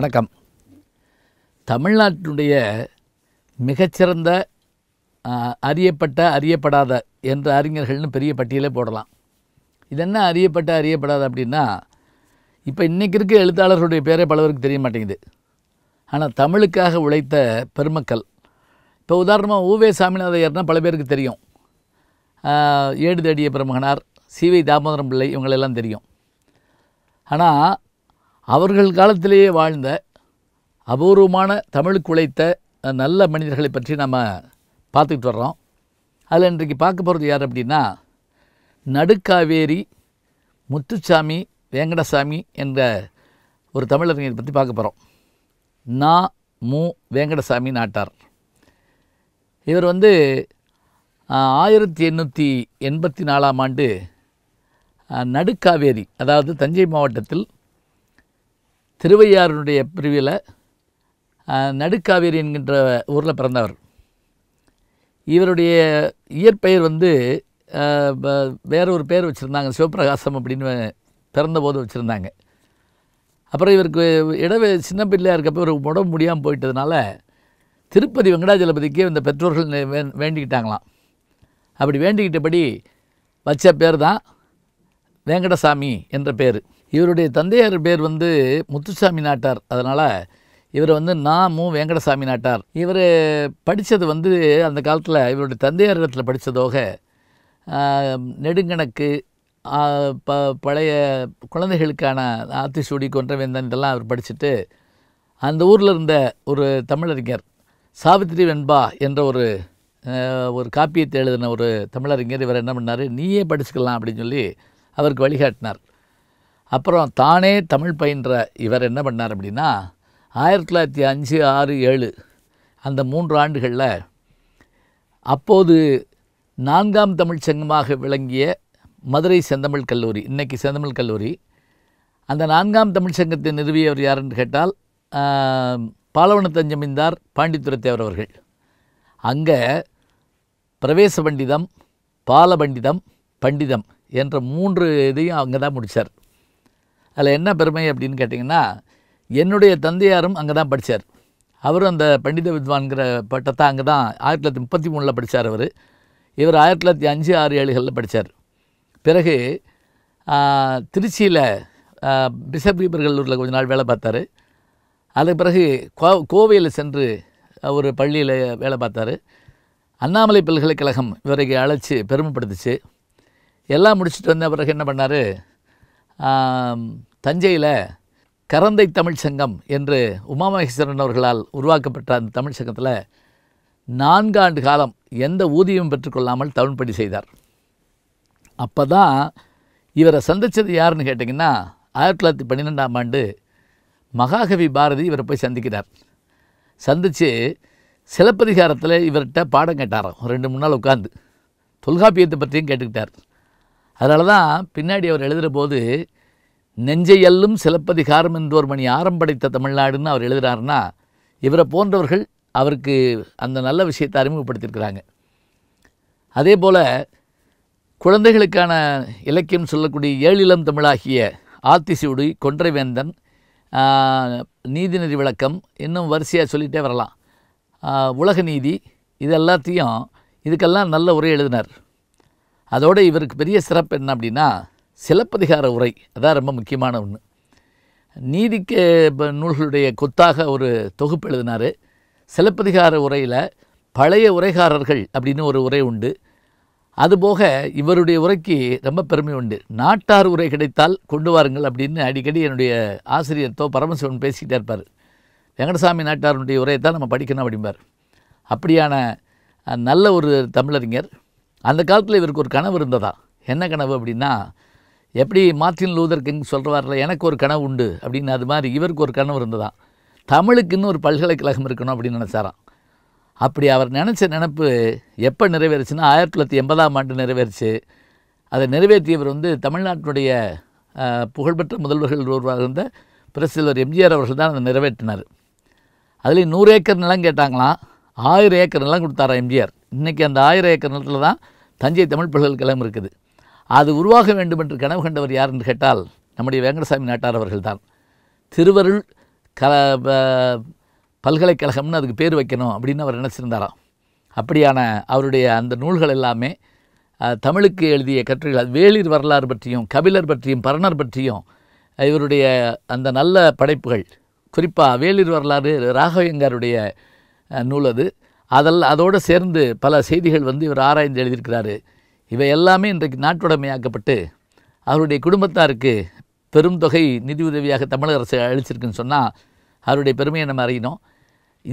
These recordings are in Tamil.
வணக்கம் தமிழ்நாட்டினுடைய மிகச்சிறந்த அறியப்பட்ட அறியப்படாத என்ற அறிஞர்கள்னு பெரிய பட்டியலே போடலாம் இது என்ன அறியப்பட்ட அறியப்படாத அப்படின்னா இப்போ இன்றைக்கி இருக்க எழுத்தாளர்களுடைய பேரே பலவருக்கு தெரிய மாட்டேங்குது ஆனால் தமிழுக்காக உழைத்த பெருமக்கள் இப்போ உதாரணமாக ஊவே சாமிநாதையர்னால் பல பேருக்கு தெரியும் ஏடு தேடிய பிரமகனார் சிவை தாமோதரம் பிள்ளை இவங்களெல்லாம் தெரியும் ஆனால் அவர்கள் காலத்திலேயே வாழ்ந்த அபூர்வமான தமிழுக்கு உழைத்த நல்ல மனிதர்களை பற்றி நம்ம பார்த்துக்கிட்டு வர்றோம் அதில் இன்றைக்கு பார்க்க போகிறது யார் அப்படின்னா நடுக்காவேரி முத்துச்சாமி வேங்கடசாமி என்ற ஒரு தமிழறிஞர் பற்றி பார்க்க போகிறோம் நா மு வேங்கடசாமி நாட்டார் இவர் வந்து ஆயிரத்தி எண்ணூற்றி எண்பத்தி நாலாம் ஆண்டு நடுக்காவேரி அதாவது தஞ்சை மாவட்டத்தில் திருவையாருடைய பிரிவில் நடுக்காவேரி என்கின்ற ஊரில் பிறந்தவர் இவருடைய இயற்பெயர் வந்து வேற ஒரு பேர் வச்சுருந்தாங்க சிவபிரகாசம் அப்படின்னு பிறந்தபோது வச்சுருந்தாங்க அப்புறம் இவருக்கு இடவு சின்ன பிள்ளையாக இருக்கப்போ இவருக்கு உடம்பு முடியாமல் போயிட்டதுனால திருப்பதி வெங்கடாஜலபதிக்கு இந்த பெற்றோர்கள் வேண்டிக்கிட்டாங்களாம் அப்படி வேண்டிக்கிட்டபடி வச்ச பேர் தான் வெங்கடசாமி என்ற பேர் இவருடைய தந்தையார் பேர் வந்து முத்துசாமி நாட்டார் அதனால் இவர் வந்து நான் மு வெங்கடசாமி நாட்டார் இவர் படித்தது வந்து அந்த காலத்தில் இவருடைய தந்தையார் இடத்துல படித்ததோக நெடுங்கணக்கு ப பழைய குழந்தைகளுக்கான ஆத்திசூடி கொன்றவேந்தன் இதெல்லாம் அவர் படிச்சுட்டு அந்த ஊரில் இருந்த ஒரு தமிழறிஞர் சாவித்ரி வெண்பா என்ற ஒரு ஒரு காப்பியத்தை எழுதின ஒரு தமிழறிஞர் இவர் என்ன பண்ணார் நீயே படிச்சுக்கலாம் அப்படின்னு சொல்லி அவருக்கு வழிகாட்டினார் அப்புறம் தானே தமிழ் பயின்ற இவர் என்ன பண்ணார் அப்படின்னா ஆயிரத்தி தொள்ளாயிரத்தி அஞ்சு ஆறு ஏழு அந்த மூன்று ஆண்டுகளில் அப்போது நான்காம் தமிழ் சங்கமாக விளங்கிய மதுரை செந்தமிழ் கல்லூரி இன்றைக்கி செந்தமிழ் கல்லூரி அந்த நான்காம் தமிழ் சங்கத்தை நிறுவியவர் யாருன்னு கேட்டால் பாலவனத்தஞ்சமிந்தார் பாண்டித்துரத்தேவர் அவர்கள் அங்கே பிரவேச பண்டிதம் பால பண்டிதம் பண்டிதம் என்ற மூன்று இதையும் அங்கே தான் முடித்தார் அதில் என்ன பெருமை அப்படின்னு கேட்டிங்கன்னா என்னுடைய தந்தையாரும் அங்கே தான் படித்தார் அவரும் அந்த பண்டித வித்வான்கிற பட்டத்தை அங்கே தான் ஆயிரத்தி தொள்ளாயிரத்தி முப்பத்தி மூணில் படித்தார் அவர் இவர் ஆயிரத்தி தொள்ளாயிரத்தி அஞ்சு ஆறு ஏழுகளில் படித்தார் பிறகு திருச்சியில் பிஷப் கல்லூரில் கொஞ்ச நாள் வேலை பார்த்தார் அதுக்கு பிறகு கோ கோவையில் சென்று ஒரு பள்ளியில் வேலை பார்த்தார் அண்ணாமலை பல்கலைக்கழகம் இவரைக்கு அழைச்சி பெருமைப்படுத்துச்சு எல்லாம் முடிச்சுட்டு வந்த பிறகு என்ன பண்ணார் தஞ்சையில் கரந்தை தமிழ் சங்கம் என்று உமாமகேஸ்வரன் அவர்களால் உருவாக்கப்பட்ட அந்த தமிழ் சங்கத்தில் நான்காண்டு காலம் எந்த ஊதியமும் பெற்றுக்கொள்ளாமல் தமிழ்படி செய்தார் அப்போ தான் இவரை சந்தித்தது யாருன்னு கேட்டிங்கன்னா ஆயிரத்தி தொள்ளாயிரத்தி பன்னிரெண்டாம் ஆண்டு மகாகவி பாரதி இவரை போய் சந்திக்கிறார் சந்தித்து சிலப்பதிகாரத்தில் இவர்கிட்ட பாடம் கேட்டாராம் ரெண்டு மூணு நாள் உட்காந்து தொல்காப்பியத்தை பற்றியும் கேட்டுக்கிட்டார் அதனால தான் பின்னாடி அவர் எழுதுகிற போது நெஞ்சையல்லும் சிலப்பதிகாரம் என்போர் மணி ஆரம் படைத்த தமிழ்நாடுன்னு அவர் எழுதுகிறார்னா இவரை போன்றவர்கள் அவருக்கு அந்த நல்ல விஷயத்தை அறிமுகப்படுத்தியிருக்கிறாங்க அதே போல் குழந்தைகளுக்கான இலக்கியம் சொல்லக்கூடிய ஏழிலம் தமிழாகிய ஆத்திசூடி கொன்றைவேந்தன் நீதிநெறி விளக்கம் இன்னும் வரிசையாக சொல்லிகிட்டே வரலாம் உலக நீதி இது எல்லாத்தையும் இதுக்கெல்லாம் நல்ல உரை எழுதினார் அதோடு இவருக்கு பெரிய சிறப்பு என்ன அப்படின்னா சிலப்பதிகார உரை அதான் ரொம்ப முக்கியமான ஒன்று நீதிக்கு நூல்களுடைய கொத்தாக ஒரு தொகுப்பு எழுதினார் சிலப்பதிகார உரையில் பழைய உரைகாரர்கள் அப்படின்னு ஒரு உரை உண்டு அதுபோக இவருடைய உரைக்கு ரொம்ப பெருமை உண்டு நாட்டார் உரை கிடைத்தால் கொண்டு வாருங்கள் அப்படின்னு அடிக்கடி என்னுடைய ஆசிரியர்த்தோ பரமசிவன் பேசிக்கிட்டே இருப்பார் வெங்கடசாமி நாட்டாருடைய உரையை தான் நம்ம படிக்கணும் அப்படிம்பார் அப்படியான நல்ல ஒரு தமிழறிஞர் அந்த காலத்தில் இவருக்கு ஒரு கனவு இருந்ததா என்ன கனவு அப்படின்னா எப்படி மார்ட்டின் லூதர் கிங் சொல்கிறவாரில் எனக்கு ஒரு கனவு உண்டு அப்படின்னு அது மாதிரி இவருக்கு ஒரு கனவு இருந்ததா தமிழுக்குன்னு ஒரு பல்கலைக்கழகம் இருக்கணும் அப்படின்னு நினச்சாராம் அப்படி அவர் நினச்ச நினப்பு எப்போ நிறைவேறுச்சுன்னா ஆயிரத்தி தொள்ளாயிரத்தி எண்பதாம் ஆண்டு நிறைவேறுச்சு அதை நிறைவேற்றியவர் வந்து தமிழ்நாட்டினுடைய புகழ்பெற்ற முதல்வர்கள் ஒருவராக இருந்த பிரசிலர் எம்ஜிஆர் அவர்கள் தான் அதை நிறைவேற்றினார் அதுலேயும் நூறு ஏக்கர் நிலம் கேட்டாங்களாம் ஆயிரம் ஏக்கர் நிலம் கொடுத்தாரா எம்ஜிஆர் இன்றைக்கி அந்த ஆயிரம் ஏக்கர் நிலத்தில் தான் தஞ்சை தமிழ் பல்கலைக்கழகம் இருக்குது அது உருவாக வேண்டும் என்று கனவு கண்டவர் யார் என்று கேட்டால் நம்முடைய வெங்கடசாமி நாட்டார் அவர்கள் தான் திருவருள் க பல்கலைக்கழகம்னு அதுக்கு பேர் வைக்கணும் அப்படின்னு அவர் நினச்சிருந்தாராம் அப்படியான அவருடைய அந்த நூல்கள் எல்லாமே தமிழுக்கு எழுதிய கட்டுரைகள் வேளிர் வரலாறு பற்றியும் கபிலர் பற்றியும் பரணர் பற்றியும் இவருடைய அந்த நல்ல படைப்புகள் குறிப்பாக வேளிர் வரலாறு ராகவேங்காருடைய நூல் அது அதில் அதோடு சேர்ந்து பல செய்திகள் வந்து இவர் ஆராய்ந்து எழுதியிருக்கிறாரு இவை எல்லாமே இன்றைக்கு நாட்டுடைமையாக்கப்பட்டு அவருடைய குடும்பத்தாருக்கு பெரும் தொகை நிதியுதவியாக தமிழக அரசு அளிச்சிருக்குன்னு சொன்னால் அவருடைய பெருமையை நம்ம அறியணும்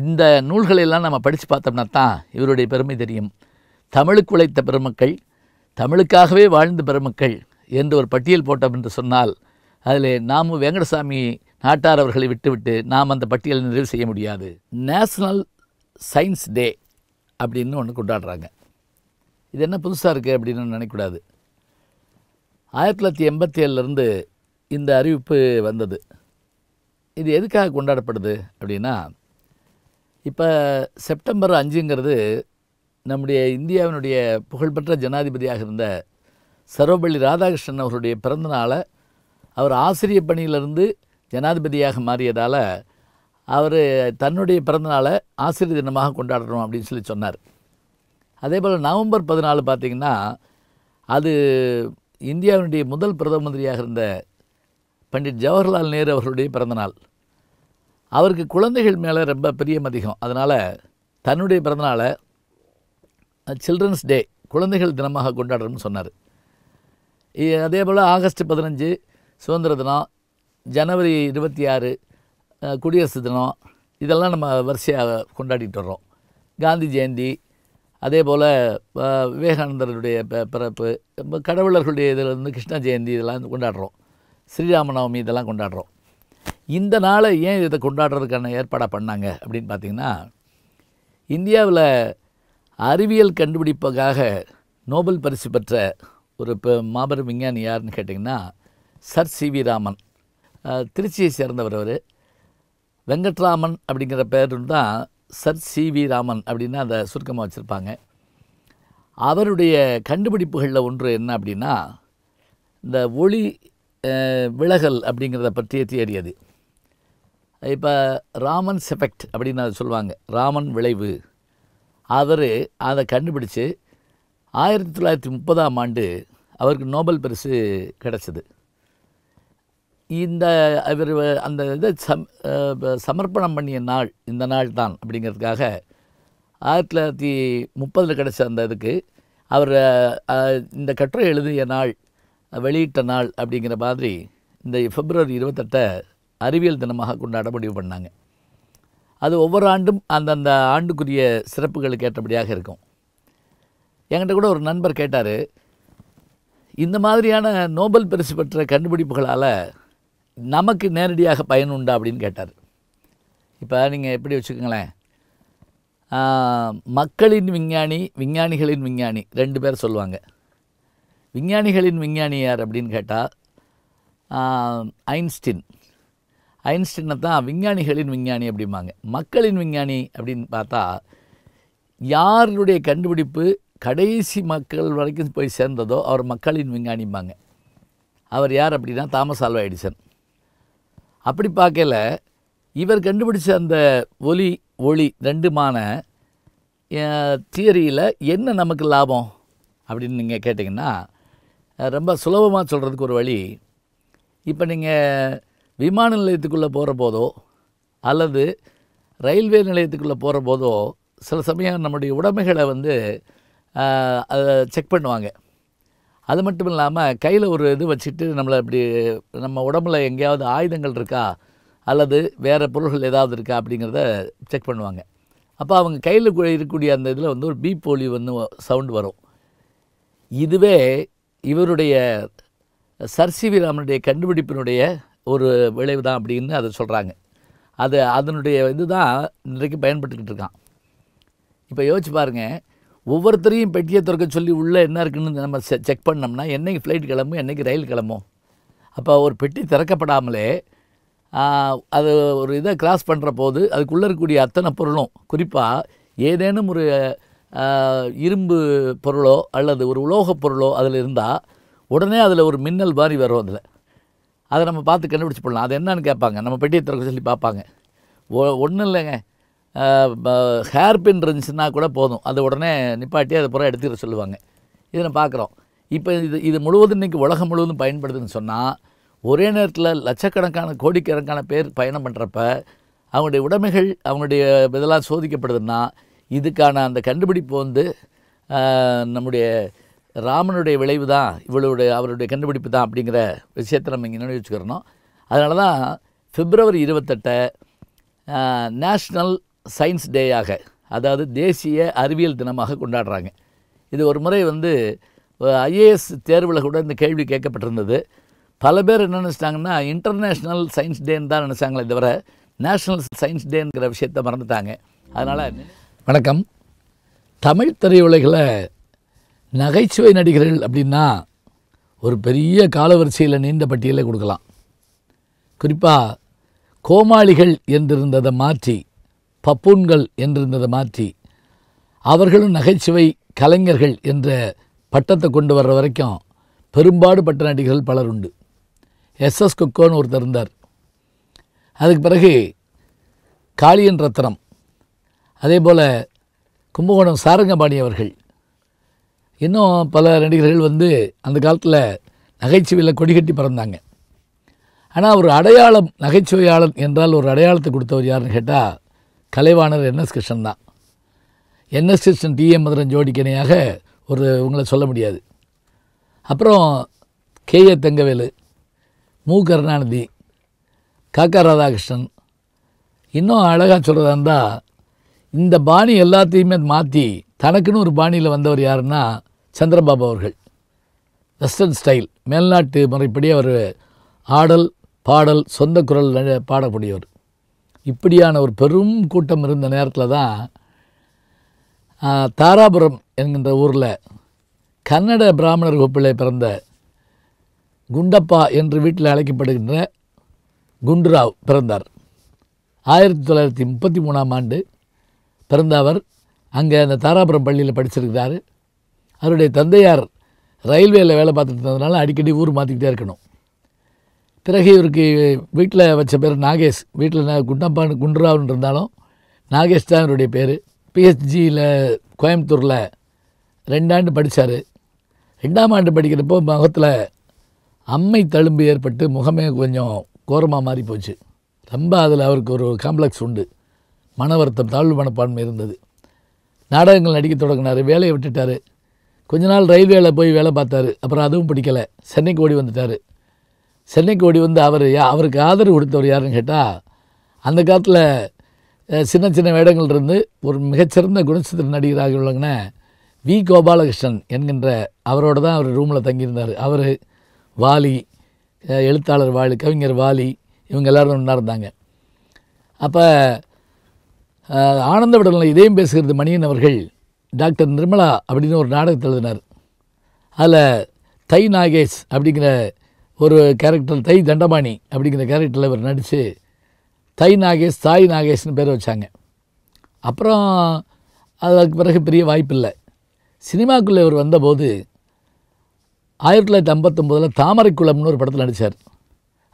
இந்த நூல்களையெல்லாம் நம்ம படித்து பார்த்தோம்னா தான் இவருடைய பெருமை தெரியும் தமிழுக்கு உழைத்த பெருமக்கள் தமிழுக்காகவே வாழ்ந்த பெருமக்கள் என்று ஒரு பட்டியல் போட்டோம் என்று சொன்னால் அதில் நாமும் வெங்கடசாமி நாட்டார் அவர்களை விட்டுவிட்டு நாம் அந்த பட்டியலை நிறைவு செய்ய முடியாது நேஷனல் சயின்ஸ் டே அப்படின்னு ஒன்று கொண்டாடுறாங்க இது என்ன புதுசாக இருக்குது அப்படின்னு நினைக்கூடாது ஆயிரத்தி தொள்ளாயிரத்தி எண்பத்தி ஏழுலேருந்து இந்த அறிவிப்பு வந்தது இது எதுக்காக கொண்டாடப்படுது அப்படின்னா இப்போ செப்டம்பர் அஞ்சுங்கிறது நம்முடைய இந்தியாவினுடைய புகழ்பெற்ற ஜனாதிபதியாக இருந்த சர்வபள்ளி ராதாகிருஷ்ணன் அவருடைய பிறந்தநாளை அவர் ஆசிரியர் பணியிலிருந்து ஜனாதிபதியாக மாறியதால் அவர் தன்னுடைய பிறந்தநாளை ஆசிரியர் தினமாக கொண்டாடணும் அப்படின்னு சொல்லி சொன்னார் அதே போல் நவம்பர் பதினாலு பார்த்திங்கன்னா அது இந்தியாவினுடைய முதல் பிரதம மந்திரியாக இருந்த பண்டிட் ஜவஹர்லால் நேரு அவர்களுடைய பிறந்தநாள் அவருக்கு குழந்தைகள் மேலே ரொம்ப பிரியம் அதிகம் அதனால் தன்னுடைய பிறந்தநாளை சில்ட்ரன்ஸ் டே குழந்தைகள் தினமாக கொண்டாடுறோம்னு சொன்னார் அதே போல் ஆகஸ்ட் பதினஞ்சு சுதந்திர தினம் ஜனவரி இருபத்தி ஆறு குடியரசு தினம் இதெல்லாம் நம்ம வரிசையாக கொண்டாடிட்டு வர்றோம் காந்தி ஜெயந்தி அதே போல் விவேகானந்தருடைய பிறப்பு கடவுளர்களுடைய இதில் வந்து கிருஷ்ண ஜெயந்தி இதெல்லாம் கொண்டாடுறோம் ஸ்ரீராமநவமி இதெல்லாம் கொண்டாடுறோம் இந்த நாளை ஏன் இதை கொண்டாடுறதுக்கான ஏற்பாடாக பண்ணாங்க அப்படின்னு பார்த்திங்கன்னா இந்தியாவில் அறிவியல் கண்டுபிடிப்புக்காக நோபல் பரிசு பெற்ற ஒரு இப்போ மாபெரும் விஞ்ஞானி யாருன்னு கேட்டிங்கன்னா சர் சி வி ராமன் திருச்சியை சேர்ந்தவர் அவர் வெங்கட்ராமன் அப்படிங்கிற பேர் தான் சர் சி வி ராமன் அப்படின்னு அதை சுருக்கமாக வச்சுருப்பாங்க அவருடைய கண்டுபிடிப்புகளில் ஒன்று என்ன அப்படின்னா இந்த ஒளி விலகல் அப்படிங்கிறத பற்றிய தியரி அது இப்போ ராமன்ஸ் எஃபெக்ட் அப்படின்னு அதை சொல்லுவாங்க ராமன் விளைவு அவர் அதை கண்டுபிடிச்சு ஆயிரத்தி தொள்ளாயிரத்தி முப்பதாம் ஆண்டு அவருக்கு நோபல் பரிசு கிடச்சிது இந்த இவர் அந்த இதை சம் சமர்ப்பணம் பண்ணிய நாள் இந்த நாள் தான் அப்படிங்கிறதுக்காக ஆயிரத்தி தொள்ளாயிரத்தி முப்பதில் கிடச்ச அந்த இதுக்கு அவர் இந்த கட்டுரை எழுதிய நாள் வெளியிட்ட நாள் அப்படிங்கிற மாதிரி இந்த பிப்ரவரி இருபத்தெட்டை அறிவியல் தினமாக கொண்டாட முடிவு பண்ணாங்க அது ஒவ்வொரு ஆண்டும் அந்தந்த ஆண்டுக்குரிய சிறப்புகளுக்கு ஏற்றபடியாக இருக்கும் என்கிட்ட கூட ஒரு நண்பர் கேட்டார் இந்த மாதிரியான நோபல் பரிசு பெற்ற கண்டுபிடிப்புகளால் நமக்கு நேரடியாக பயன் உண்டா அப்படின்னு கேட்டார் இப்போ நீங்கள் எப்படி வச்சுக்கோங்களேன் மக்களின் விஞ்ஞானி விஞ்ஞானிகளின் விஞ்ஞானி ரெண்டு பேர் சொல்லுவாங்க விஞ்ஞானிகளின் விஞ்ஞானி யார் அப்படின்னு கேட்டால் ஐன்ஸ்டின் ஐன்ஸ்டினை தான் விஞ்ஞானிகளின் விஞ்ஞானி அப்படிம்பாங்க மக்களின் விஞ்ஞானி அப்படின்னு பார்த்தா யாருடைய கண்டுபிடிப்பு கடைசி மக்கள் வரைக்கும் போய் சேர்ந்ததோ அவர் மக்களின் விஞ்ஞானிம்பாங்க அவர் யார் அப்படின்னா தாமஸ் ஆல்வா எடிசன் அப்படி பார்க்கல இவர் கண்டுபிடிச்ச அந்த ஒலி ஒளி ரெண்டுமான தியரியில் என்ன நமக்கு லாபம் அப்படின்னு நீங்கள் கேட்டிங்கன்னா ரொம்ப சுலபமாக சொல்கிறதுக்கு ஒரு வழி இப்போ நீங்கள் விமான நிலையத்துக்குள்ளே போகிற போதோ அல்லது ரயில்வே நிலையத்துக்குள்ளே போகிற போதோ சில சமயம் நம்முடைய உடைமைகளை வந்து செக் பண்ணுவாங்க அது மட்டும் இல்லாமல் கையில் ஒரு இது வச்சுட்டு நம்மளை இப்படி நம்ம உடம்புல எங்கேயாவது ஆயுதங்கள் இருக்கா அல்லது வேறு பொருள்கள் ஏதாவது இருக்கா அப்படிங்கிறத செக் பண்ணுவாங்க அப்போ அவங்க கையில் இருக்கக்கூடிய அந்த இதில் வந்து ஒரு பி போலி வந்து சவுண்டு வரும் இதுவே இவருடைய சர்சிவி ராமனுடைய கண்டுபிடிப்பினுடைய ஒரு விளைவு தான் அப்படின்னு அதை சொல்கிறாங்க அது அதனுடைய இது தான் இன்றைக்கு பயன்பட்டுக்கிட்டு இருக்கான் இப்போ யோசிச்சு பாருங்கள் ஒவ்வொருத்தரையும் பெட்டியை திறக்க சொல்லி உள்ளே என்ன இருக்குன்னு நம்ம செக் பண்ணோம்னா என்றைக்கு ஃப்ளைட் கிளம்பும் என்றைக்கு ரயில் கிளம்பும் அப்போ ஒரு பெட்டி திறக்கப்படாமலே அது ஒரு இதை கிராஸ் பண்ணுற போது அதுக்குள்ளே இருக்கக்கூடிய அத்தனை பொருளும் குறிப்பாக ஏதேனும் ஒரு இரும்பு பொருளோ அல்லது ஒரு உலோகப் பொருளோ அதில் இருந்தால் உடனே அதில் ஒரு மின்னல் மாதிரி வரும் அதில் அதை நம்ம பார்த்து கண்டுபிடிச்சி போடலாம் அது என்னன்னு கேட்பாங்க நம்ம பெட்டியை திறக்க சொல்லி பார்ப்பாங்க ஒ ஒன்றும் இல்லைங்க ஹேர் பின் இருந்துச்சுன்னா கூட போதும் அது உடனே நிப்பாட்டி அதை புறம் எடுத்துக்கிற சொல்லுவாங்க இதை நம்ம பார்க்குறோம் இப்போ இது இது முழுவதும் இன்றைக்கி உலகம் முழுவதும் பயன்படுதுன்னு சொன்னால் ஒரே நேரத்தில் லட்சக்கணக்கான கோடிக்கணக்கான பேர் பயணம் பண்ணுறப்ப அவங்களுடைய உடைமைகள் அவங்களுடைய இதெல்லாம் சோதிக்கப்படுதுன்னா இதுக்கான அந்த கண்டுபிடிப்பு வந்து நம்முடைய ராமனுடைய விளைவு தான் இவளுடைய அவருடைய கண்டுபிடிப்பு தான் அப்படிங்கிற விஷயத்தை நம்ம இங்கே நினைவு வச்சுக்கிறோம் அதனால தான் பிப்ரவரி இருபத்தெட்டை நேஷ்னல் சயின்ஸ் டேயாக அதாவது தேசிய அறிவியல் தினமாக கொண்டாடுறாங்க இது ஒரு முறை வந்து ஐஏஎஸ் தேர்வில் கூட இந்த கேள்வி கேட்கப்பட்டிருந்தது பல பேர் என்ன நினச்சிட்டாங்கன்னா இன்டர்நேஷ்னல் சயின்ஸ் டேன்னு தான் நினச்சாங்களே தவிர நேஷ்னல் சயின்ஸ் டேங்கிற விஷயத்தை மறந்துட்டாங்க அதனால் வணக்கம் தமிழ் திரையுலகில் நகைச்சுவை நடிகர்கள் அப்படின்னா ஒரு பெரிய காலவரிசையில் நீண்ட பட்டியலை கொடுக்கலாம் குறிப்பாக கோமாளிகள் என்றிருந்ததை மாற்றி பப்பூன்கள் என்றிருந்ததை மாற்றி அவர்களும் நகைச்சுவை கலைஞர்கள் என்ற பட்டத்தை கொண்டு வர்ற வரைக்கும் பெரும்பாடு பட்ட நடிகர்கள் பலர் உண்டு எஸ்எஸ் குக்கோன்னு ஒருத்தர் இருந்தார் அதுக்கு பிறகு காளியன் ரத்னம் அதே போல் கும்பகோணம் சாரங்கபாணி அவர்கள் இன்னும் பல நடிகர்கள் வந்து அந்த காலத்தில் நகைச்சுவையில் கொடிகட்டி பிறந்தாங்க ஆனால் ஒரு அடையாளம் நகைச்சுவையாளன் என்றால் ஒரு அடையாளத்தை கொடுத்தவர் யாருன்னு கேட்டால் கலைவாணர் என்எஸ் கிருஷ்ணன் தான் என்எஸ் கிருஷ்ணன் டிஎம் மதுரன் இணையாக ஒரு உங்களை சொல்ல முடியாது அப்புறம் கே ஏ தெங்கவேலு மு கருணாநிதி காக்கா ராதாகிருஷ்ணன் இன்னும் அழகாக சொல்கிறதா இருந்தால் இந்த பாணி எல்லாத்தையுமே மாற்றி தனக்குன்னு ஒரு பாணியில் வந்தவர் யாருன்னா சந்திரபாபு அவர்கள் வெஸ்டர்ன் ஸ்டைல் மேல்நாட்டு முறைப்படி அவர் ஆடல் பாடல் சொந்த குரல் பாடக்கூடியவர் இப்படியான ஒரு பெரும் கூட்டம் இருந்த நேரத்தில் தான் தாராபுரம் என்கின்ற ஊரில் கன்னட பிராமணர் வகுப்பிலே பிறந்த குண்டப்பா என்று வீட்டில் அழைக்கப்படுகின்ற குண்டுராவ் பிறந்தார் ஆயிரத்தி தொள்ளாயிரத்தி முப்பத்தி மூணாம் ஆண்டு பிறந்த அவர் அங்கே அந்த தாராபுரம் பள்ளியில் படிச்சிருக்கிறார் அவருடைய தந்தையார் ரயில்வேயில் வேலை பார்த்துட்டு இருந்ததுனால அடிக்கடி ஊர் மாற்றிக்கிட்டே இருக்கணும் பிறகு இவருக்கு வீட்டில் வச்ச பேர் நாகேஷ் வீட்டில் நான் குண்டப்பான் இருந்தாலும் நாகேஷ் தான் இவருடைய பேர் பிஹெச்ஜியில் கோயம்புத்தூரில் ரெண்டாண்டு படித்தார் ரெண்டாம் ஆண்டு படிக்கிறப்போ முகத்தில் அம்மை தழும்பு ஏற்பட்டு முகமே கொஞ்சம் கோரமாக மாறி போச்சு ரொம்ப அதில் அவருக்கு ஒரு காம்ப்ளெக்ஸ் உண்டு மன வருத்தம் தாழ்வு மனப்பான்மை இருந்தது நாடகங்கள் நடிக்க தொடங்கினார் வேலையை விட்டுட்டார் கொஞ்ச நாள் ரயில்வேல போய் வேலை பார்த்தாரு அப்புறம் அதுவும் பிடிக்கலை சென்னைக்கு ஓடி வந்துட்டார் சென்னைக்கு ஓடி வந்து அவர் அவருக்கு ஆதரவு கொடுத்தவர் யாருன்னு கேட்டால் அந்த காலத்தில் சின்ன சின்ன வேடங்கள் இருந்து ஒரு மிகச்சிறந்த குணச்சித்திர நடிகராக உள்ளங்கன்னா வி கோபாலகிருஷ்ணன் என்கின்ற அவரோட தான் அவர் ரூமில் தங்கியிருந்தார் அவர் வாலி எழுத்தாளர் வாலி கவிஞர் வாலி இவங்க எல்லோரும் ஒன்றா இருந்தாங்க அப்போ ஆனந்த விடலில் இதயம் பேசுகிறது மணியன் அவர்கள் டாக்டர் நிர்மலா அப்படின்னு ஒரு நாடகத்தை எழுதினார் அதில் தை நாகேஷ் அப்படிங்கிற ஒரு கேரக்டர் தை தண்டபாணி அப்படிங்கிற கேரக்டரில் இவர் நடித்து தை நாகேஷ் தாய் நாகேஷ்னு பேர் வச்சாங்க அப்புறம் அதுக்கு பிறகு பெரிய வாய்ப்பில்லை சினிமாக்குள்ளே இவர் வந்தபோது ஆயிரத்தி தொள்ளாயிரத்தி ஐம்பத்தொம்போதில் தாமரைக்குளம்னு ஒரு படத்தில் நடித்தார்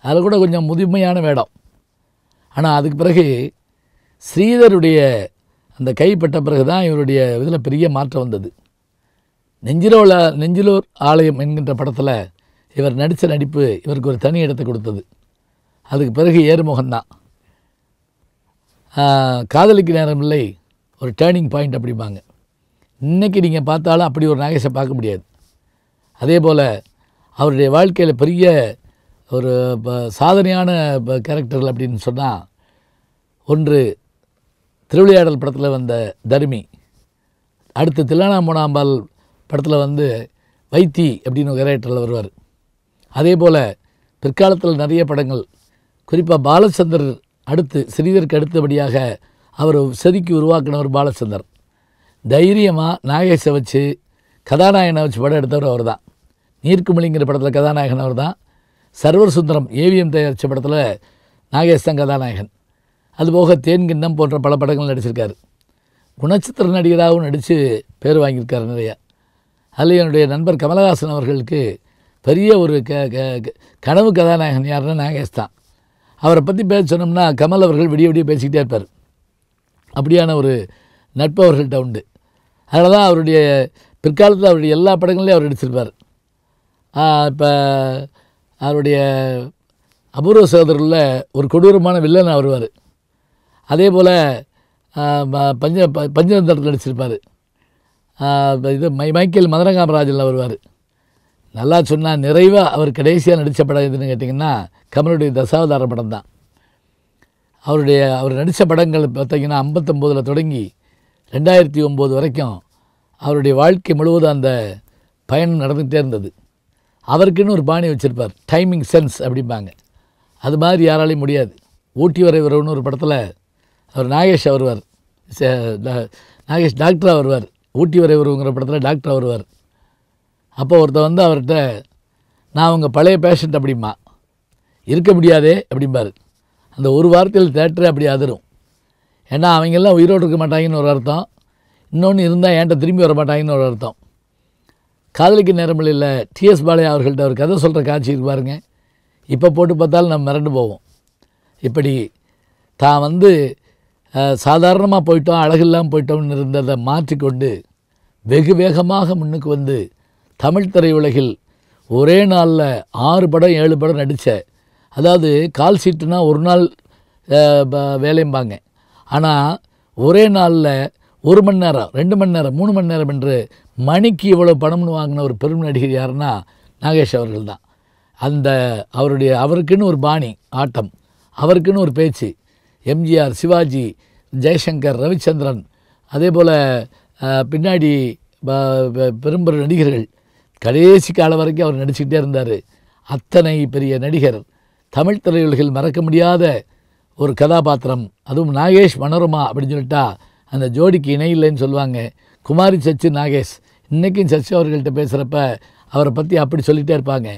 அதில் கூட கொஞ்சம் முதுமையான வேடம் ஆனால் அதுக்கு பிறகு ஸ்ரீதருடைய அந்த கைப்பட்ட பிறகு தான் இவருடைய இதில் பெரிய மாற்றம் வந்தது நெஞ்சிரோல நெஞ்சிலூர் ஆலயம் என்கின்ற படத்தில் இவர் நடித்த நடிப்பு இவருக்கு ஒரு தனி இடத்தை கொடுத்தது அதுக்கு பிறகு ஏறுமுகம்தான் காதலிக்கு நேரம் இல்லை ஒரு டேர்னிங் பாயிண்ட் அப்படிம்பாங்க இன்றைக்கி நீங்கள் பார்த்தாலும் அப்படி ஒரு நாகேஷை பார்க்க முடியாது அதே போல் அவருடைய வாழ்க்கையில் பெரிய ஒரு சாதனையான கேரக்டர்கள் அப்படின்னு சொன்னால் ஒன்று திருவிளையாடல் படத்தில் வந்த தர்மி அடுத்து தில்லானா மூணாம்பால் படத்தில் வந்து வைத்தி அப்படின்னு ஒரு கேரக்டரில் வருவார் அதே போல் பிற்காலத்தில் நிறைய படங்கள் குறிப்பாக பாலச்சந்தர் அடுத்து சிறிதருக்கு அடுத்தபடியாக அவர் செதுக்கி உருவாக்கினவர் பாலச்சந்தர் தைரியமாக நாகேஷை வச்சு கதாநாயகனை வச்சு படம் எடுத்தவர் அவர் தான் நீர்க்குமிழிங்கிற படத்தில் கதாநாயகன் அவர் தான் சர்வர் சுந்தரம் ஏவிஎம் தயாரித்த படத்தில் நாகேஷ் தான் கதாநாயகன் அதுபோக தேன் கிண்ணம் போன்ற பல படங்கள் நடிச்சிருக்காரு குணச்சித்திர நடிகராகவும் நடித்து பேர் வாங்கியிருக்காரு நிறையா அதில் என்னுடைய நண்பர் கமலஹாசன் அவர்களுக்கு பெரிய ஒரு க க கனவு கதாநாயகன் யாருன்னா நாகேஷ் தான் அவரை பற்றி பேச சொன்னோம்னா கமல் அவர்கள் விடிய விடிய பேசிக்கிட்டே இருப்பார் அப்படியான ஒரு நட்பு அவர்கள்ட்ட உண்டு அதனால தான் அவருடைய பிற்காலத்தில் அவருடைய எல்லா படங்களையும் அவர் நடிச்சிருப்பார் இப்போ அவருடைய அபூர்வ சகோதரில் ஒரு கொடூரமான வில்லன் வருவார் அதே போல் பஞ்ச பஞ்சதந்திரத்தில் நடிச்சிருப்பார் இது மை மைக்கேல் மதுரகாமராஜில் வருவார் நல்லா சொன்னால் நிறைவாக அவர் கடைசியாக நடித்த படம் எதுன்னு கேட்டிங்கன்னா கமலுடைய தசாவதார படம் தான் அவருடைய அவர் நடித்த படங்கள் பார்த்திங்கன்னா ஐம்பத்தொம்போதில் தொடங்கி ரெண்டாயிரத்தி ஒம்பது வரைக்கும் அவருடைய வாழ்க்கை முழுவதும் அந்த பயணம் நடந்துகிட்டே இருந்தது அவருக்குன்னு ஒரு பாணி வச்சுருப்பார் டைமிங் சென்ஸ் அப்படிம்பாங்க அது மாதிரி யாராலையும் முடியாது ஊட்டி வரை ஒரு படத்தில் அவர் நாகேஷ் வருவார் நாகேஷ் டாக்டராக வருவார் ஊட்டி வரை படத்தில் டாக்டராக வருவார் அப்போ ஒருத்த வந்து அவர்கிட்ட நான் அவங்க பழைய பேஷண்ட் அப்படிமா இருக்க முடியாதே அப்படிம்பார் அந்த ஒரு வாரத்தில் தேட்டரே அப்படி அதிரும் ஏன்னா அவங்கெல்லாம் உயிரோடு இருக்க மாட்டாங்கன்னு ஒரு அர்த்தம் இன்னொன்று இருந்தால் ஏன்ட்ட திரும்பி வர மாட்டாங்கன்னு ஒரு அர்த்தம் காதலிக்கு நேரமில் இல்லை டிஎஸ் பாலையா அவர்கள்ட்ட அவர் கதை சொல்கிற காட்சி இருக்கு பாருங்க இப்போ போட்டு பார்த்தாலும் நம்ம மிரண்டு போவோம் இப்படி தான் வந்து சாதாரணமாக போயிட்டோம் அழகில்லாமல் போயிட்டோம்னு இருந்ததை மாற்றிக்கொண்டு வெகு வேகமாக முன்னுக்கு வந்து தமிழ் திரையுலகில் ஒரே நாளில் ஆறு படம் ஏழு படம் நடித்த அதாவது கால் சீட்டுனா ஒரு நாள் வேலையும்பாங்க ஆனால் ஒரே நாளில் ஒரு மணி நேரம் ரெண்டு மணி நேரம் மூணு மணி நேரம் என்று மணிக்கு இவ்வளோ பணம்னு வாங்கின ஒரு பெரும் நடிகர் யாருன்னா நாகேஷ் அவர்கள் தான் அந்த அவருடைய அவருக்குன்னு ஒரு பாணி ஆட்டம் அவருக்குன்னு ஒரு பேச்சு எம்ஜிஆர் சிவாஜி ஜெய்சங்கர் ரவிச்சந்திரன் அதே போல் பின்னாடி பெரும்பெரும் நடிகர்கள் கடைசி காலம் வரைக்கும் அவர் நடிச்சுக்கிட்டே இருந்தார் அத்தனை பெரிய நடிகர் தமிழ் திரையுலகில் மறக்க முடியாத ஒரு கதாபாத்திரம் அதுவும் நாகேஷ் மனோரமா அப்படின்னு சொல்லிட்டா அந்த ஜோடிக்கு இணையில்லைன்னு சொல்லுவாங்க குமாரி சச்சு நாகேஷ் இன்றைக்கும் சச்சு அவர்கள்ட்ட பேசுகிறப்ப அவரை பற்றி அப்படி சொல்லிகிட்டே இருப்பாங்க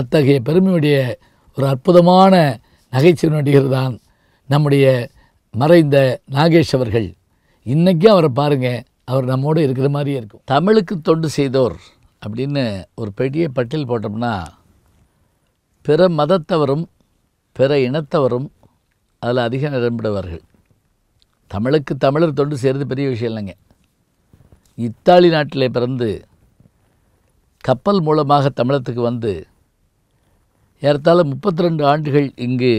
அத்தகைய பெருமையுடைய ஒரு அற்புதமான நகைச்சுவை நடிகர் தான் நம்முடைய மறைந்த நாகேஷ் அவர்கள் இன்றைக்கும் அவரை பாருங்கள் அவர் நம்மோடு இருக்கிற மாதிரியே இருக்கும் தமிழுக்கு தொண்டு செய்தோர் அப்படின்னு ஒரு பெரிய பட்டியல் போட்டோம்னா பிற மதத்தவரும் பிற இனத்தவரும் அதில் அதிகம் நிரம்பிடுவார்கள் தமிழுக்கு தமிழர் தொண்டு சேர்ந்து பெரிய விஷயம் இல்லைங்க இத்தாலி நாட்டில் பிறந்து கப்பல் மூலமாக தமிழத்துக்கு வந்து ஏறத்தாழ முப்பத்தி ரெண்டு ஆண்டுகள் இங்கு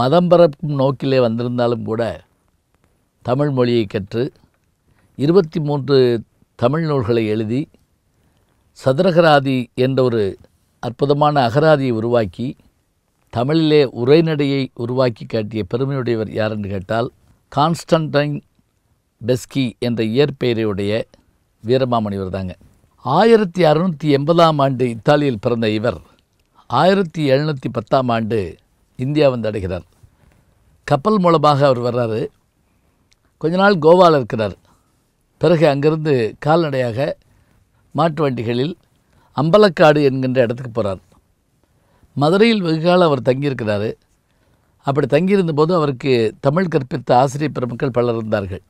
மதம் பரப்பும் நோக்கிலே வந்திருந்தாலும் கூட தமிழ் மொழியை கற்று இருபத்தி மூன்று தமிழ் நூல்களை எழுதி சதுரகராதி என்ற ஒரு அற்புதமான அகராதியை உருவாக்கி தமிழிலே உரைநடையை உருவாக்கி காட்டிய பெருமையுடையவர் யார் என்று கேட்டால் கான்ஸ்டன்டைன் பெஸ்கி என்ற இயற்பெயரையுடைய வீரமாமணிவர் தாங்க ஆயிரத்தி அறுநூற்றி எண்பதாம் ஆண்டு இத்தாலியில் பிறந்த இவர் ஆயிரத்தி எழுநூற்றி பத்தாம் ஆண்டு இந்தியா வந்தடைகிறார் கப்பல் மூலமாக அவர் வர்றாரு கொஞ்ச நாள் கோவாவில் இருக்கிறார் பிறகு அங்கிருந்து கால்நடையாக மாட்டு வண்டிகளில் அம்பலக்காடு என்கின்ற இடத்துக்கு போகிறார் மதுரையில் வெகுகாலம் அவர் தங்கியிருக்கிறாரு அப்படி தங்கியிருந்தபோது அவருக்கு தமிழ் கற்பித்த ஆசிரியர் பெருமக்கள் பலர் இருந்தார்கள்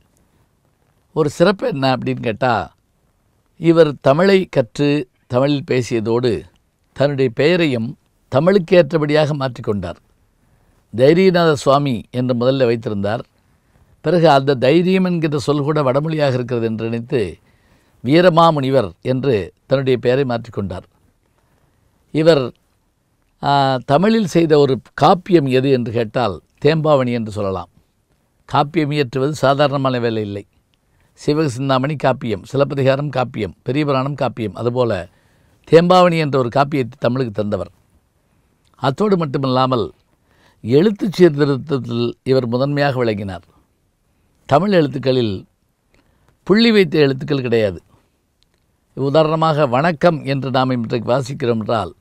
ஒரு சிறப்பு என்ன அப்படின்னு கேட்டால் இவர் தமிழை கற்று தமிழில் பேசியதோடு தன்னுடைய பெயரையும் தமிழுக்கு ஏற்றபடியாக மாற்றிக்கொண்டார் தைரியநாத சுவாமி என்று முதல்ல வைத்திருந்தார் பிறகு அந்த தைரியம் என்கிற சொல் கூட வடமொழியாக இருக்கிறது என்று நினைத்து வீரமாமுனிவர் என்று தன்னுடைய பெயரை மாற்றிக்கொண்டார் இவர் தமிழில் செய்த ஒரு காப்பியம் எது என்று கேட்டால் தேம்பாவணி என்று சொல்லலாம் காப்பியம் இயற்றுவது சாதாரணமான வேலை இல்லை சிவக சிந்தாமணி காப்பியம் சிலப்பதிகாரம் காப்பியம் பெரிய புராணம் காப்பியம் அதுபோல் தேம்பாவணி என்ற ஒரு காப்பியத்தை தமிழுக்கு தந்தவர் அத்தோடு மட்டுமில்லாமல் எழுத்து சீர்திருத்தத்தில் இவர் முதன்மையாக விளங்கினார் தமிழ் எழுத்துக்களில் புள்ளி வைத்த எழுத்துக்கள் கிடையாது உதாரணமாக வணக்கம் என்று நாம் இன்றைக்கு வாசிக்கிறோம் என்றால்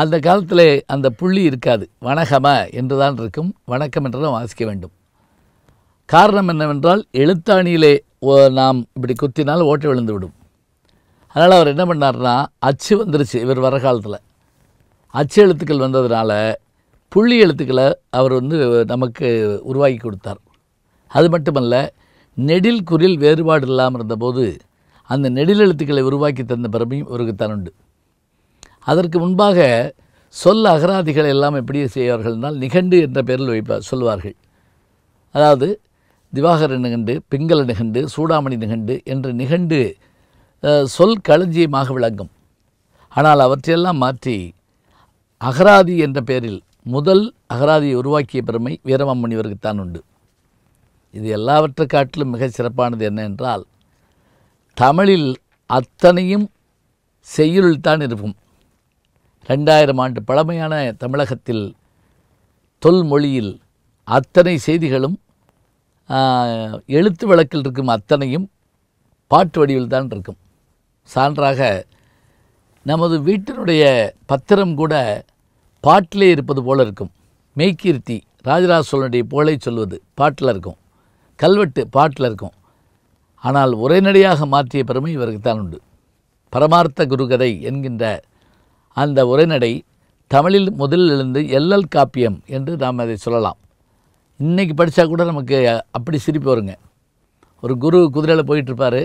அந்த காலத்தில் அந்த புள்ளி இருக்காது வணகம என்று தான் இருக்கும் வணக்கம் என்று தான் வாசிக்க வேண்டும் காரணம் என்னவென்றால் எழுத்தாணியிலே நாம் இப்படி குத்தினால் ஓட்டை விழுந்து விடும் அதனால் அவர் என்ன பண்ணார்னா அச்சு வந்துருச்சு இவர் வர காலத்தில் அச்சு எழுத்துக்கள் வந்ததுனால புள்ளி எழுத்துக்களை அவர் வந்து நமக்கு உருவாக்கி கொடுத்தார் அது மட்டுமல்ல நெடில் குரில் வேறுபாடு இல்லாமல் இருந்தபோது அந்த நெடிலெழுத்துக்களை உருவாக்கி தந்த பெருமையும் இவருக்குத்தான் உண்டு அதற்கு முன்பாக சொல் அகராதிகளை எல்லாம் எப்படி செய்வார்கள் என்றால் நிகண்டு என்ற பெயரில் வைப்பார் சொல்வார்கள் அதாவது திவாகர நிகண்டு பிங்கல நிகண்டு சூடாமணி நிகண்டு என்று நிகண்டு சொல் களஞ்சியமாக விளங்கும் ஆனால் அவற்றையெல்லாம் மாற்றி அகராதி என்ற பெயரில் முதல் அகராதியை உருவாக்கிய பெருமை இவருக்குத்தான் உண்டு இது எல்லாவற்றை காட்டிலும் மிகச் சிறப்பானது என்ன என்றால் தமிழில் அத்தனையும் செய்யுள் தான் இருக்கும் ரெண்டாயிரம் ஆண்டு பழமையான தமிழகத்தில் தொல்மொழியில் அத்தனை செய்திகளும் எழுத்து வழக்கில் இருக்கும் அத்தனையும் பாட்டு வடிவில் தான் இருக்கும் சான்றாக நமது வீட்டினுடைய பத்திரம் கூட பாட்டிலே இருப்பது போல இருக்கும் மெய்கீர்த்தி ராஜராஜ சோழனுடைய புகழை சொல்வது பாட்டில் இருக்கும் கல்வெட்டு பாட்டில் இருக்கும் ஆனால் உரைநடையாக மாற்றிய பெருமை இவருக்கு தான் உண்டு பரமார்த்த குருகதை என்கின்ற அந்த உரைநடை தமிழில் முதலில் எழுந்து எல்லல் காப்பியம் என்று நாம் அதை சொல்லலாம் இன்றைக்கி படித்தா கூட நமக்கு அப்படி சிரிப்பு வருங்க ஒரு குரு குதிரையில் போயிட்டுருப்பார்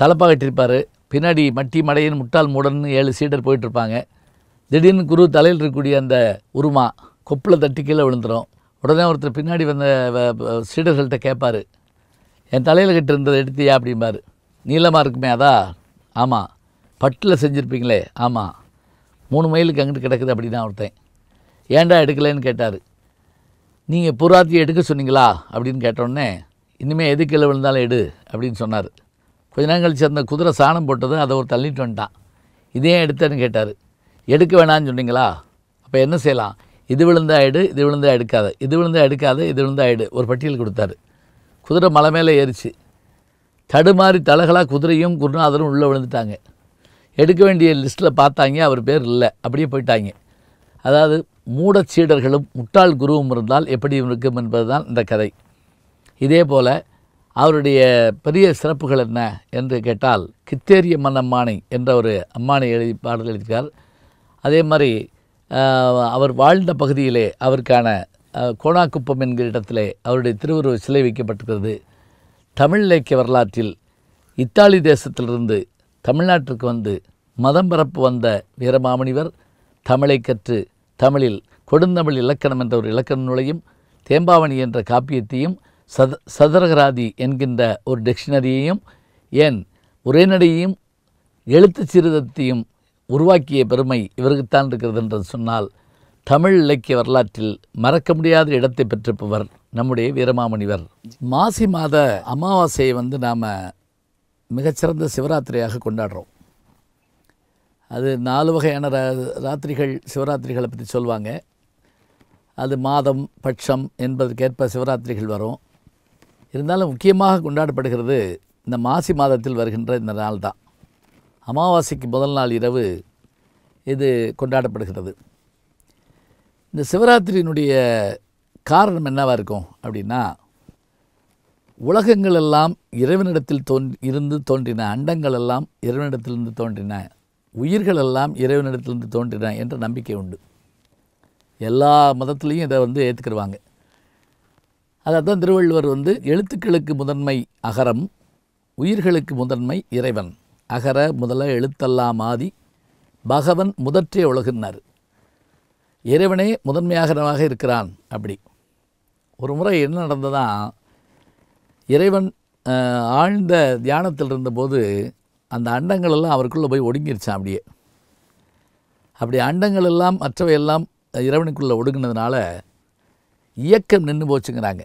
தலைப்பாக கட்டியிருப்பார் பின்னாடி மட்டி மடையின் முட்டால் மூடன் ஏழு சீடர் போயிட்டுருப்பாங்க திடீர்னு குரு தலையில் இருக்கக்கூடிய அந்த உருமா கொப்பில் தட்டி கீழே விழுந்துடும் உடனே ஒருத்தர் பின்னாடி வந்த சீடர்கள்ட்ட கேட்பார் என் தலையில் கிட்ட இருந்ததை எடுத்தியா அப்படிம்பார் நீளமாக இருக்குமே அதா ஆமாம் பட்டில் செஞ்சுருப்பீங்களே ஆமாம் மூணு மைலுக்கு அங்கிட்டு கிடக்குது அப்படின்னு ஒருத்தன் ஏண்டா எடுக்கலைன்னு கேட்டார் நீங்கள் புறாத்தி எடுக்க சொன்னீங்களா அப்படின்னு கேட்டோடனே இனிமேல் எது கீழே விழுந்தாலும் எடு அப்படின்னு சொன்னார் கொஞ்ச நாள் கழிச்சு அந்த குதிரை சாணம் போட்டது அதை ஒரு தள்ளிட்டு வந்துட்டான் இதே எடுத்தேன்னு கேட்டார் எடுக்க வேணான்னு சொன்னீங்களா அப்போ என்ன செய்யலாம் இது விழுந்தா எடு இது விழுந்தா எடுக்காத இது விழுந்தா எடுக்காத இது விழுந்தா எடு ஒரு பட்டியல் கொடுத்தாரு குதிரை மலை மேலே ஏறிச்சு தடுமாறி தலைகளாக குதிரையும் குருநாதரும் உள்ளே விழுந்துட்டாங்க எடுக்க வேண்டிய லிஸ்ட்டில் பார்த்தாங்க அவர் பேர் இல்லை அப்படியே போயிட்டாங்க அதாவது மூடச்சீடர்களும் முட்டாள் குருவும் இருந்தால் எப்படி இருக்கும் என்பது தான் இந்த கதை இதே போல் அவருடைய பெரிய சிறப்புகள் என்ன என்று கேட்டால் கித்தேரிய மன்னம்மானை என்ற ஒரு அம்மானை எழுதி பாடல் எழுதியிருக்கார் அதே மாதிரி அவர் வாழ்ந்த பகுதியிலே அவருக்கான கோணாக்குப்பம் என்கிற இடத்திலே அவருடைய திருவுருவ சிலை வைக்கப்பட்டிருக்கிறது தமிழ் இலக்கிய வரலாற்றில் இத்தாலி தேசத்திலிருந்து தமிழ்நாட்டிற்கு வந்து மதம் பரப்பு வந்த வீரமாமணிவர் தமிழை கற்று தமிழில் கொடுந்தமிழ் இலக்கணம் என்ற ஒரு இலக்கண நூலையும் தேம்பாவணி என்ற காப்பியத்தையும் சத சதுரகராதி என்கின்ற ஒரு டிக்ஷனரியையும் ஏன் உரைநடையையும் எழுத்துச் சிறுதத்தையும் உருவாக்கிய பெருமை இவருக்குத்தான் இருக்கிறது என்று சொன்னால் தமிழ் இலக்கிய வரலாற்றில் மறக்க முடியாத இடத்தை பெற்றிருப்பவர் நம்முடைய வீரமாமணிவர் மாசி மாத அமாவாசையை வந்து நாம் மிகச்சிறந்த சிவராத்திரியாக கொண்டாடுறோம் அது நாலு வகையான ராத்திரிகள் சிவராத்திரிகளை பற்றி சொல்லுவாங்க அது மாதம் பட்சம் என்பதற்கேற்ப சிவராத்திரிகள் வரும் இருந்தாலும் முக்கியமாக கொண்டாடப்படுகிறது இந்த மாசி மாதத்தில் வருகின்ற இந்த நாள் தான் அமாவாசைக்கு முதல் நாள் இரவு இது கொண்டாடப்படுகிறது இந்த சிவராத்திரியினுடைய காரணம் என்னவாக இருக்கும் அப்படின்னா உலகங்களெல்லாம் எல்லாம் இறைவனிடத்தில் தோன் இருந்து தோன்றின அண்டங்கள் எல்லாம் இறைவனிடத்திலிருந்து தோன்றின உயிர்களெல்லாம் இறைவனிடத்திலிருந்து தோன்றின என்ற நம்பிக்கை உண்டு எல்லா மதத்துலேயும் இதை வந்து ஏற்றுக்கிடுவாங்க அதாவது தான் திருவள்ளுவர் வந்து எழுத்துக்களுக்கு முதன்மை அகரம் உயிர்களுக்கு முதன்மை இறைவன் அகர முதல எழுத்தெல்லாம் ஆதி பகவன் முதற்றே உலகுன்னார் இறைவனே முதன்மையாகிறவனாக இருக்கிறான் அப்படி ஒரு முறை என்ன நடந்ததான் இறைவன் ஆழ்ந்த தியானத்தில் இருந்தபோது அந்த அண்டங்கள் எல்லாம் அவருக்குள்ளே போய் ஒடுங்கிருச்சான் அப்படியே அப்படி அண்டங்கள் எல்லாம் மற்றவையெல்லாம் இறைவனுக்குள்ளே ஒடுங்கினதுனால இயக்கம் நின்று போச்சுங்கிறாங்க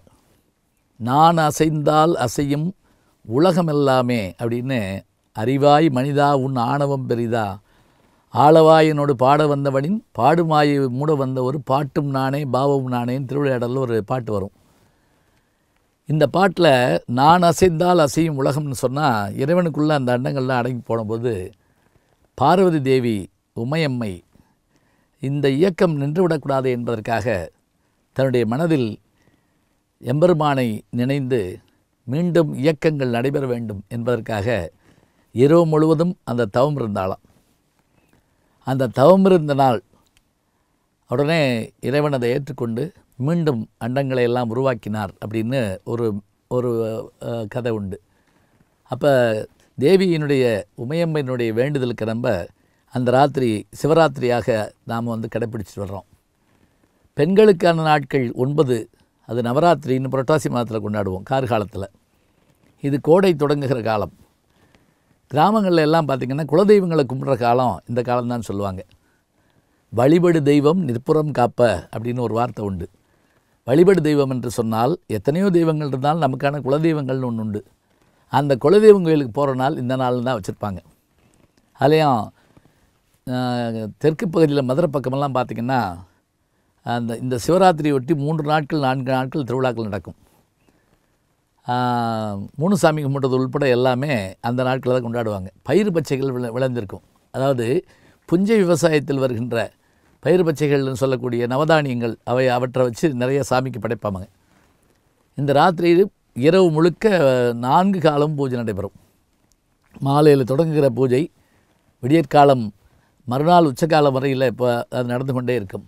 நான் அசைந்தால் அசையும் உலகம் எல்லாமே அப்படின்னு அறிவாய் மனிதா உன் ஆணவம் பெரிதா ஆளவாயினோடு பாட வந்தவனின் பாடுமாயை மூட வந்த ஒரு பாட்டும் நானே பாவமும் நானேன்னு திருவிளையாடலில் ஒரு பாட்டு வரும் இந்த பாட்டில் நான் அசைந்தால் அசையும் உலகம்னு சொன்னால் இறைவனுக்குள்ளே அந்த அண்டங்கள்லாம் அடங்கி போனபோது பார்வதி தேவி உமையம்மை இந்த இயக்கம் நின்றுவிடக்கூடாது என்பதற்காக தன்னுடைய மனதில் எம்பெருமானை நினைந்து மீண்டும் இயக்கங்கள் நடைபெற வேண்டும் என்பதற்காக இரவு முழுவதும் அந்த தவம் இருந்தாலாம் அந்த தவம் இருந்த நாள் உடனே இறைவன் அதை ஏற்றுக்கொண்டு மீண்டும் அண்டங்களை எல்லாம் உருவாக்கினார் அப்படின்னு ஒரு ஒரு கதை உண்டு அப்போ தேவியினுடைய உமையம்மையினுடைய வேண்டுதலுக்கு நம்ப அந்த ராத்திரி சிவராத்திரியாக நாம் வந்து கடைப்பிடிச்சிட்டு வர்றோம் பெண்களுக்கான நாட்கள் ஒன்பது அது நவராத்திரின்னு புரட்டாசி மாதத்தில் கொண்டாடுவோம் கார்காலத்தில் இது கோடை தொடங்குகிற காலம் கிராமங்களில் எல்லாம் பார்த்திங்கன்னா குலதெய்வங்களை கும்பிட்ற காலம் இந்த காலம் தான் சொல்லுவாங்க வழிபடு தெய்வம் நிற்புறம் காப்ப அப்படின்னு ஒரு வார்த்தை உண்டு வழிபடு தெய்வம் என்று சொன்னால் எத்தனையோ தெய்வங்கள் இருந்தாலும் நமக்கான குலதெய்வங்கள்னு ஒன்று உண்டு அந்த குலதெய்வம் கோயிலுக்கு போகிற நாள் இந்த நாள் தான் வச்சுருப்பாங்க அதுலேயும் தெற்கு பகுதியில் மதுரை பக்கமெல்லாம் பார்த்திங்கன்னா அந்த இந்த சிவராத்திரியை ஒட்டி மூன்று நாட்கள் நான்கு நாட்கள் திருவிழாக்கள் நடக்கும் மூணு சாமி கும்பிட்டது உள்பட எல்லாமே அந்த நாட்களில் தான் கொண்டாடுவாங்க பயிர் பச்சைகள் விள விளைந்திருக்கும் அதாவது புஞ்சை விவசாயத்தில் வருகின்ற பயிர் பச்சைகள்னு சொல்லக்கூடிய நவதானியங்கள் அவை அவற்றை வச்சு நிறைய சாமிக்கு படைப்பாங்க இந்த ராத்திரியில் இரவு முழுக்க நான்கு காலம் பூஜை நடைபெறும் மாலையில் தொடங்குகிற பூஜை விடியற்காலம் மறுநாள் உச்சகாலம் வரையில் இப்போ அது நடந்து கொண்டே இருக்கும்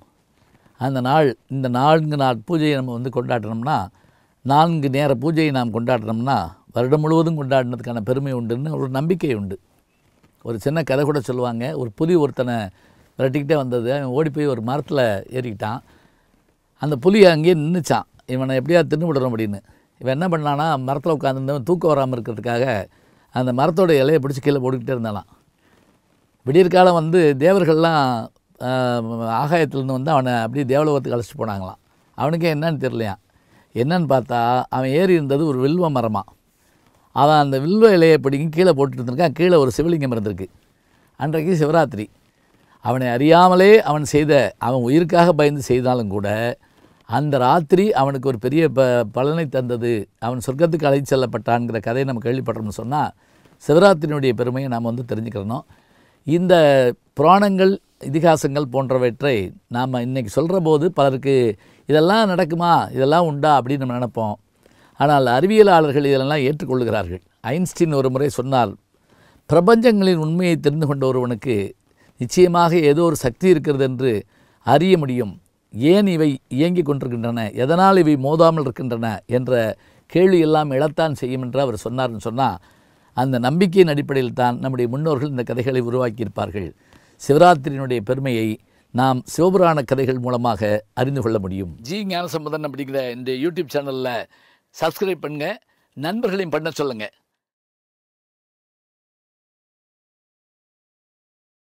அந்த நாள் இந்த நான்கு நாள் பூஜையை நம்ம வந்து கொண்டாடுறோம்னா நான்கு நேர பூஜையை நாம் கொண்டாடினோம்னா வருடம் முழுவதும் கொண்டாடினதுக்கான பெருமை உண்டுன்னு ஒரு நம்பிக்கை உண்டு ஒரு சின்ன கதை கூட சொல்லுவாங்க ஒரு புலி ஒருத்தனை விரட்டிக்கிட்டே வந்தது அவன் ஓடி போய் ஒரு மரத்தில் ஏறிக்கிட்டான் அந்த புலி அங்கேயே நின்றுச்சான் இவனை எப்படியா தின்னு விடுறோம் அப்படின்னு இவன் என்ன பண்ணான்னா மரத்தில் உட்காந்துருந்தவன் தூக்கம் வராமல் இருக்கிறதுக்காக அந்த மரத்தோட இலையை பிடிச்சி கீழே போட்டுக்கிட்டே இருந்தானான் விடியற்காலம் வந்து தேவர்கள்லாம் ஆகாயத்துலேருந்து வந்து அவனை அப்படியே தேவலோகத்துக்கு அழைச்சிட்டு போனாங்களாம் அவனுக்கே என்னன்னு தெரியலையான் என்னன்னு பார்த்தா அவன் ஏறி இருந்தது ஒரு வில்வ மரமாக அவன் அந்த வில்வ இலையை பிடிங்கி கீழே போட்டுட்டு இருந்திருக்கான் கீழே ஒரு சிவலிங்கம் இருந்திருக்கு அன்றைக்கு சிவராத்திரி அவனை அறியாமலே அவன் செய்த அவன் உயிருக்காக பயந்து செய்தாலும் கூட அந்த ராத்திரி அவனுக்கு ஒரு பெரிய ப பலனை தந்தது அவன் சொர்க்கத்துக்கு அழைத்து செல்லப்பட்டான்ங்கிற கதையை நம்ம கேள்விப்பட்டோம்னு சொன்னால் சிவராத்திரியினுடைய பெருமையை நாம் வந்து தெரிஞ்சுக்கிறணும் இந்த புராணங்கள் இதிகாசங்கள் போன்றவற்றை நாம் இன்றைக்கி சொல்கிற போது பலருக்கு இதெல்லாம் நடக்குமா இதெல்லாம் உண்டா அப்படின்னு நம்ம நினப்போம் ஆனால் அறிவியலாளர்கள் இதெல்லாம் ஏற்றுக்கொள்கிறார்கள் ஐன்ஸ்டீன் ஒரு முறை சொன்னால் பிரபஞ்சங்களின் உண்மையை தெரிந்து கொண்ட ஒருவனுக்கு நிச்சயமாக ஏதோ ஒரு சக்தி இருக்கிறது என்று அறிய முடியும் ஏன் இவை இயங்கிக் கொண்டிருக்கின்றன எதனால் இவை மோதாமல் இருக்கின்றன என்ற கேள்வி எல்லாம் இழத்தான் செய்யும் என்று அவர் சொன்னார்னு சொன்னால் அந்த நம்பிக்கையின் அடிப்படையில் தான் நம்முடைய முன்னோர்கள் இந்த கதைகளை உருவாக்கியிருப்பார்கள் சிவராத்திரியினுடைய பெருமையை நாம் சிவபுராண கதைகள் மூலமாக அறிந்து கொள்ள முடியும் ஜி ஞானசம்பதன் அப்படிங்கிற இந்த யூடியூப் சேனலில் சப்ஸ்கிரைப் பண்ணுங்கள் நண்பர்களையும் பண்ண சொல்லுங்கள்